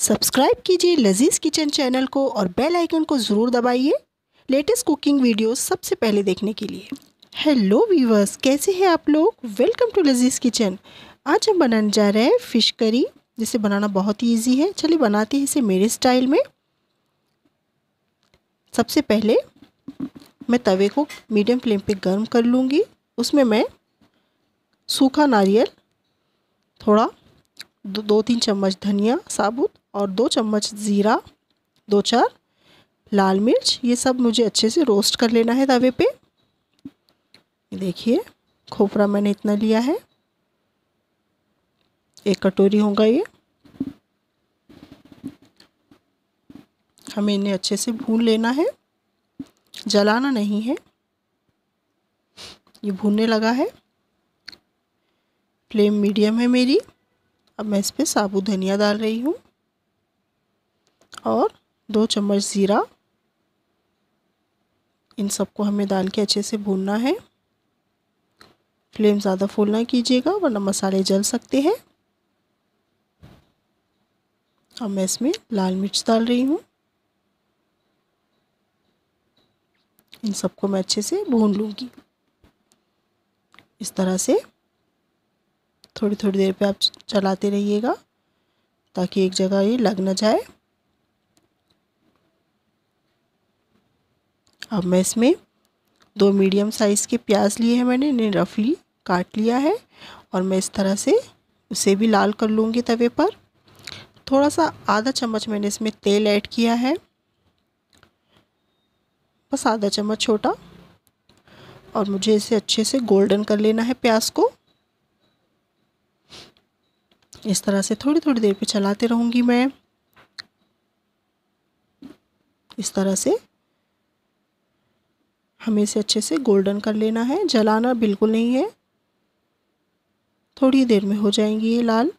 subscribe कीजिए लजीज kitchen channel को और बेल आइकन को ज़रूर दबाइए लेटेस्ट कुकिंग वीडियोस सबसे पहले देखने के लिए हेलो वीवर्स कैसे हैं आप लोग वेलकम टू लजीज किचन आज हम बनाने जा रहे हैं फ़िश करी जिसे बनाना बहुत ही ईजी है चलिए बनाते हैं इसे मेरे स्टाइल में सबसे पहले मैं तवे को मीडियम फ्लेम पे गर्म कर लूँगी उसमें मैं सूखा नारियल थोड़ा दो, दो तीन चम्मच धनिया साबुत और दो चम्मच ज़ीरा दो चार लाल मिर्च ये सब मुझे अच्छे से रोस्ट कर लेना है तवे पे देखिए खोपरा मैंने इतना लिया है एक कटोरी होगा ये हमें इन्हें अच्छे से भून लेना है जलाना नहीं है ये भूनने लगा है फ्लेम मीडियम है मेरी अब मैं इस पर साबुत धनिया डाल रही हूँ और दो चम्मच ज़ीरा इन सबको हमें डाल के अच्छे से भूनना है फ्लेम ज़्यादा फूल ना कीजिएगा वरना मसाले जल सकते हैं अब मैं इसमें लाल मिर्च डाल रही हूँ इन सबको मैं अच्छे से भून लूँगी इस तरह से थोड़ी थोड़ी देर पे आप चलाते रहिएगा ताकि एक जगह ये लग ना जाए अब मैं इसमें दो मीडियम साइज़ के प्याज लिए हैं मैंने इन्हें रफली काट लिया है और मैं इस तरह से उसे भी लाल कर लूँगी तवे पर थोड़ा सा आधा चम्मच मैंने इसमें तेल ऐड किया है बस आधा चम्मच छोटा और मुझे इसे अच्छे से गोल्डन कर लेना है प्याज को इस तरह से थोड़ी थोड़ी देर पे चलाते रहूँगी मैं इस तरह से हमें इसे अच्छे से गोल्डन कर लेना है जलाना बिल्कुल नहीं है थोड़ी देर में हो जाएंगी ये लाल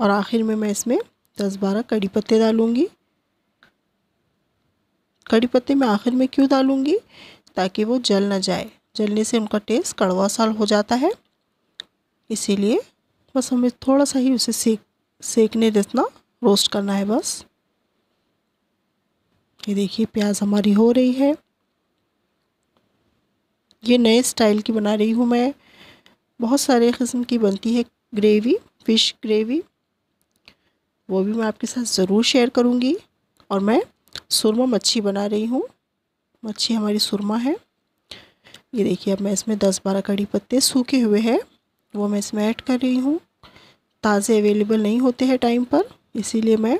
और आखिर में मैं इसमें दस बारह कड़ी पत्ते डालूँगी कड़ी पत्ते मैं आखिर में क्यों डालूँगी ताकि वो जल ना जाए जलने से उनका टेस्ट कड़वा साल हो जाता है इसीलिए बस हमें थोड़ा सा ही उसे सेक सेकने देना रोस्ट करना है बस ये देखिए प्याज हमारी हो रही है ये नए स्टाइल की बना रही हूँ मैं बहुत सारे किस्म की बनती है ग्रेवी फ़िश ग्रेवी वो भी मैं आपके साथ ज़रूर शेयर करूँगी और मैं सुरमा मच्छी बना रही हूँ मच्छी हमारी सुरमा है ये देखिए अब मैं इसमें दस बारह कड़ी पत्ते सूखे हुए हैं वो मैं इसमें ऐड कर रही हूँ ताज़े अवेलेबल नहीं होते हैं टाइम पर इसीलिए मैं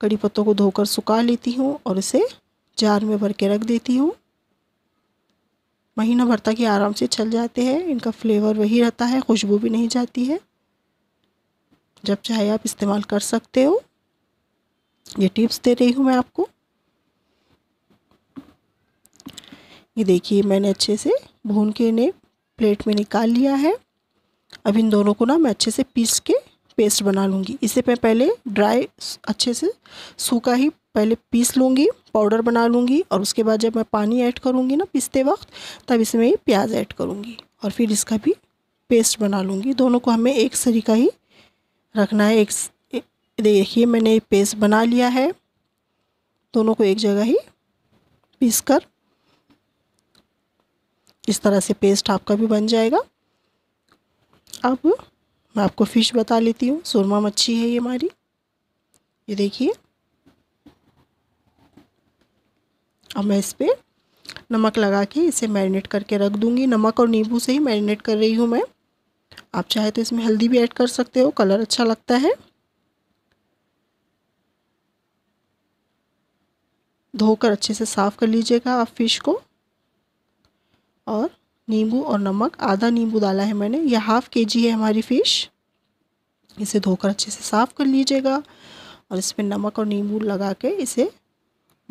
कड़ी पत्तों को धोकर सुखा लेती हूँ और इसे जार में भर के रख देती हूँ महीना भर तक ये आराम से चल जाते हैं इनका फ्लेवर वही रहता है खुशबू भी नहीं जाती है जब चाहे आप इस्तेमाल कर सकते हो ये टिप्स दे रही हूँ मैं आपको ये देखिए मैंने अच्छे से भून के इन्हें प्लेट में निकाल लिया है अब इन दोनों को ना मैं अच्छे से पीस के पेस्ट बना लूँगी इसे मैं पहले ड्राई अच्छे से सूखा ही पहले पीस लूँगी पाउडर बना लूँगी और उसके बाद जब मैं पानी ऐड करूँगी ना पीसते वक्त तब इसमें प्याज ऐड करूँगी और फिर इसका भी पेस्ट बना लूँगी दोनों को हमें एक सरीका ही रखना है एक देखिए मैंने पेस्ट बना लिया है दोनों को एक जगह ही पीस कर इस तरह से पेस्ट आपका भी बन जाएगा अब मैं आपको फ़िश बता लेती हूँ सुरमा मच्छी है ये हमारी ये देखिए अब मैं इस पर नमक लगा के इसे मैरिनेट करके रख दूँगी नमक और नींबू से ही मैरिनेट कर रही हूँ मैं आप चाहे तो इसमें हल्दी भी ऐड कर सकते हो कलर अच्छा लगता है धोकर अच्छे से साफ़ कर लीजिएगा आप फिश को और नींबू और नमक आधा नींबू डाला है मैंने यह हाफ़ के जी है हमारी फ़िश इसे धोकर अच्छे से साफ़ कर लीजिएगा और इसमें नमक और नींबू लगा के इसे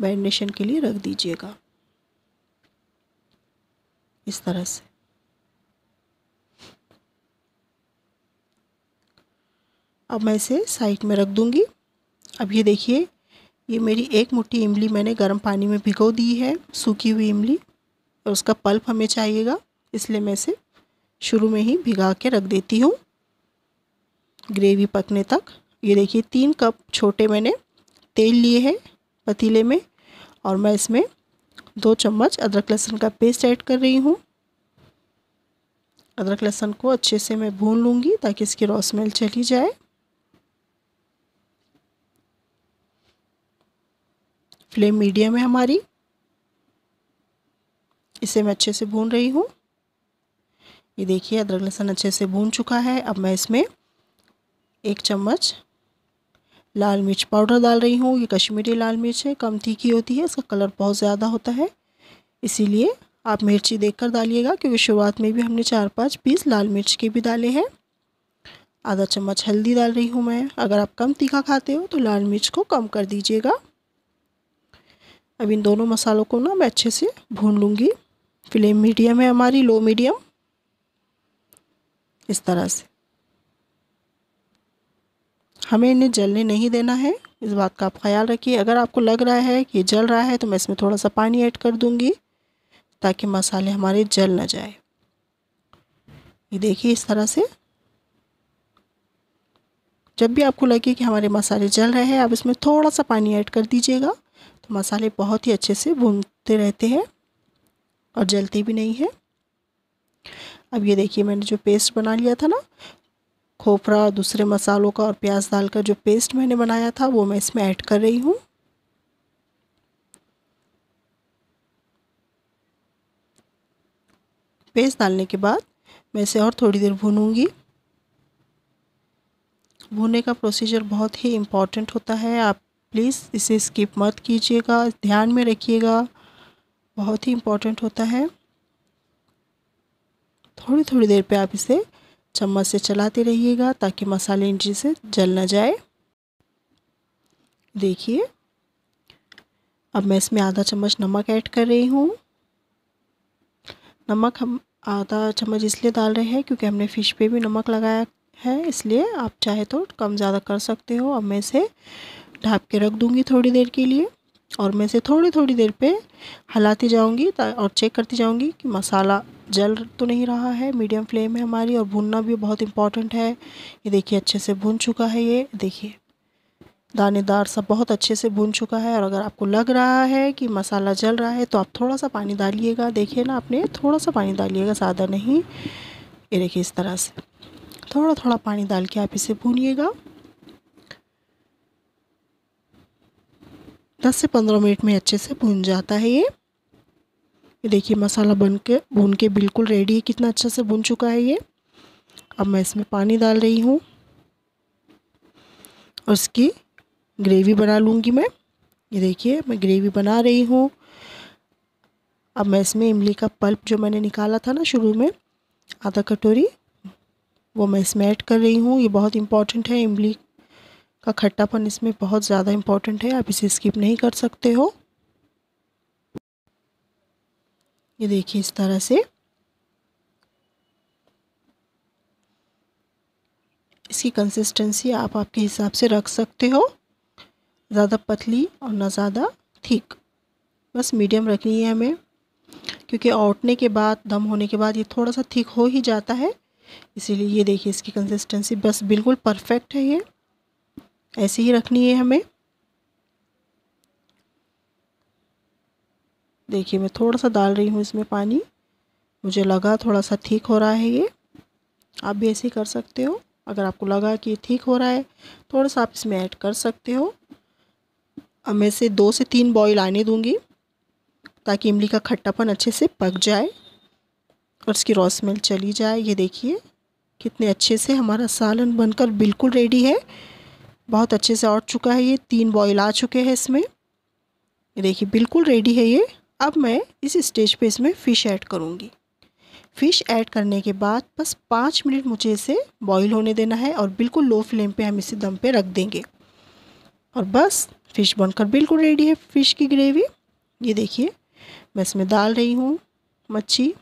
मैरिनेशन के लिए रख दीजिएगा इस तरह से अब मैं इसे साइड में रख दूँगी अब ये देखिए ये मेरी एक मुट्ठी इमली मैंने गर्म पानी में भिगो दी है सूखी हुई इमली और उसका पल्प हमें चाहिएगा इसलिए मैं इसे शुरू में ही भिगा के रख देती हूँ ग्रेवी पकने तक ये देखिए तीन कप छोटे मैंने तेल लिए हैं पतीले में और मैं इसमें दो चम्मच अदरक लहसुन का पेस्ट ऐड कर रही हूँ अदरक लहसुन को अच्छे से मैं भून लूँगी ताकि इसकी रॉ स्मेल चली जाए फ्लेम मीडियम है हमारी इसे मैं अच्छे से भून रही हूँ ये देखिए अदरक लहसुन अच्छे से भून चुका है अब मैं इसमें एक चम्मच लाल मिर्च पाउडर डाल रही हूँ ये कश्मीरी लाल मिर्च है कम तीखी होती है इसका कलर बहुत ज़्यादा होता है इसीलिए आप मिर्ची देखकर डालिएगा क्योंकि शुरुआत में भी हमने चार पांच पीस लाल मिर्च के भी डाले हैं आधा चम्मच हल्दी डाल रही हूँ मैं अगर आप कम तीखा खाते हो तो लाल मिर्च को कम कर दीजिएगा अब इन दोनों मसालों को ना मैं अच्छे से भून लूँगी फ्लेम मीडियम है हमारी लो मीडियम इस तरह से हमें इन्हें जलने नहीं देना है इस बात का आप ख्याल रखिए अगर आपको लग रहा है कि जल रहा है तो मैं इसमें थोड़ा सा पानी ऐड कर दूँगी ताकि मसाले हमारे जल ना जाए ये देखिए इस तरह से जब भी आपको लगे कि हमारे मसाले जल रहे हैं आप इसमें थोड़ा सा पानी ऐड कर दीजिएगा तो मसाले बहुत ही अच्छे से भूनते रहते हैं और जलते भी नहीं है अब ये देखिए मैंने जो पेस्ट बना लिया था ना खोपरा दूसरे मसालों का और प्याज दाल का जो पेस्ट मैंने बनाया था वो मैं इसमें ऐड कर रही हूँ पेस्ट डालने के बाद मैं इसे और थोड़ी देर भूनूंगी भूनने का प्रोसीजर बहुत ही इम्पॉर्टेंट होता है आप प्लीज़ इसे स्किप मत कीजिएगा ध्यान में रखिएगा बहुत ही इम्पॉर्टेंट होता है थोड़ी थोड़ी देर पे आप इसे चम्मच से चलाते रहिएगा ताकि मसाले इंची से जल ना जाए देखिए अब मैं इसमें आधा चम्मच नमक ऐड कर रही हूँ नमक हम आधा चम्मच इसलिए डाल रहे हैं क्योंकि हमने फ़िश पे भी नमक लगाया है इसलिए आप चाहे तो कम ज़्यादा कर सकते हो अब मैं इसे ढाप के रख दूँगी थोड़ी देर के लिए और मैं इसे थोड़ी थोड़ी देर पे हलाती जाऊंगी और चेक करती जाऊंगी कि मसाला जल तो नहीं रहा है मीडियम फ्लेम है हमारी और भुनना भी बहुत इम्पॉर्टेंट है ये देखिए अच्छे से भुन चुका है ये देखिए दानेदार सब बहुत अच्छे से भुन चुका है और अगर आपको लग रहा है कि मसाला जल रहा है तो आप थोड़ा सा पानी डालिएगा देखिए ना आपने थोड़ा सा पानी डालिएगा ज़्यादा नहीं ये देखिए इस तरह से थोड़ा थोड़ा पानी डाल के आप इसे भूनिएगा दस से पंद्रह मिनट में अच्छे से भून जाता है ये ये देखिए मसाला बन के भून के बिल्कुल रेडी है कितना अच्छा से भून चुका है ये अब मैं इसमें पानी डाल रही हूँ और इसकी ग्रेवी बना लूँगी मैं ये देखिए मैं ग्रेवी बना रही हूँ अब मैं इसमें इमली का पल्प जो मैंने निकाला था ना शुरू में आधा कटोरी वो मैं इसमें ऐड कर रही हूँ ये बहुत इम्पॉर्टेंट है इमली का खट्टापन इसमें बहुत ज़्यादा इम्पॉर्टेंट है आप इसे स्किप नहीं कर सकते हो ये देखिए इस तरह से इसकी कंसिस्टेंसी आप आपके हिसाब से रख सकते हो ज़्यादा पतली और ना ज़्यादा ठीक बस मीडियम रखनी है हमें क्योंकि औटने के बाद दम होने के बाद ये थोड़ा सा ठीक हो ही जाता है इसीलिए ये देखिए इसकी कंसिस्टेंसी बस बिल्कुल परफेक्ट है ये ऐसे ही रखनी है हमें देखिए मैं थोड़ा सा डाल रही हूँ इसमें पानी मुझे लगा थोड़ा सा ठीक हो रहा है ये आप भी ऐसे ही कर सकते हो अगर आपको लगा कि ठीक हो रहा है थोड़ा सा आप इसमें ऐड कर सकते हो अब मैं इसे दो से तीन बॉईल आने दूँगी ताकि इमली का खट्टापन अच्छे से पक जाए और इसकी रॉ स्मेल चली जाए ये देखिए कितने अच्छे से हमारा सालन बनकर बिल्कुल रेडी है बहुत अच्छे से और चुका है ये तीन बॉयल आ चुके हैं इसमें देखिए बिल्कुल रेडी है ये अब मैं इस स्टेज पे इसमें फ़िश ऐड करूँगी फ़िश ऐड करने के बाद बस पाँच मिनट मुझे इसे बॉईल होने देना है और बिल्कुल लो फ्लेम पे हम इसे दम पे रख देंगे और बस फ़िश बनकर बिल्कुल रेडी है फ़िश की ग्रेवी ये देखिए मैं इसमें डाल रही हूँ मच्छी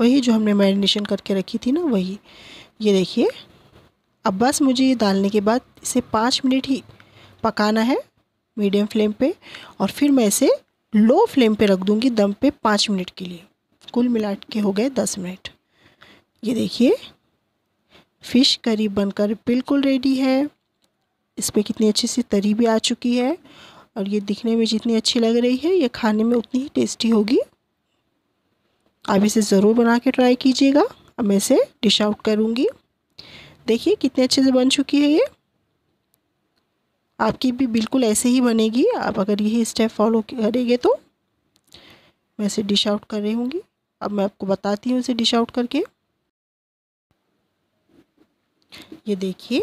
वही जो हमने मैरिनेशन करके रखी थी ना वही ये देखिए अब बस मुझे ये डालने के बाद इसे पाँच मिनट ही पकाना है मीडियम फ्लेम पे और फिर मैं इसे लो फ्लेम पे रख दूँगी दम पे पाँच मिनट के लिए कुल मिला के हो गए दस मिनट ये देखिए फ़िश करी बनकर बिल्कुल रेडी है इस पर कितनी अच्छी सी तरी भी आ चुकी है और ये दिखने में जितनी अच्छी लग रही है ये खाने में उतनी ही टेस्टी होगी आप इसे ज़रूर बना के ट्राई कीजिएगा अब मैं इसे डिश आउट करूँगी देखिए कितने अच्छे से बन चुकी है ये आपकी भी बिल्कुल ऐसे ही बनेगी आप अगर यही स्टेप फॉलो करेंगे तो मैं इसे डिश आउट कर रही हूँगी अब मैं आपको बताती हूँ इसे डिश आउट करके ये देखिए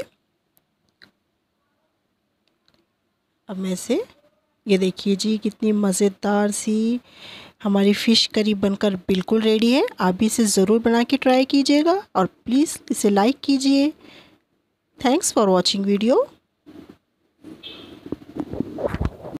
अब मैं इसे ये देखिए जी कितनी मज़ेदार सी हमारी फ़िश करी बनकर बिल्कुल रेडी है आप भी इसे ज़रूर बना के ट्राई कीजिएगा और प्लीज़ इसे लाइक कीजिए थैंक्स फॉर वॉचिंग वीडियो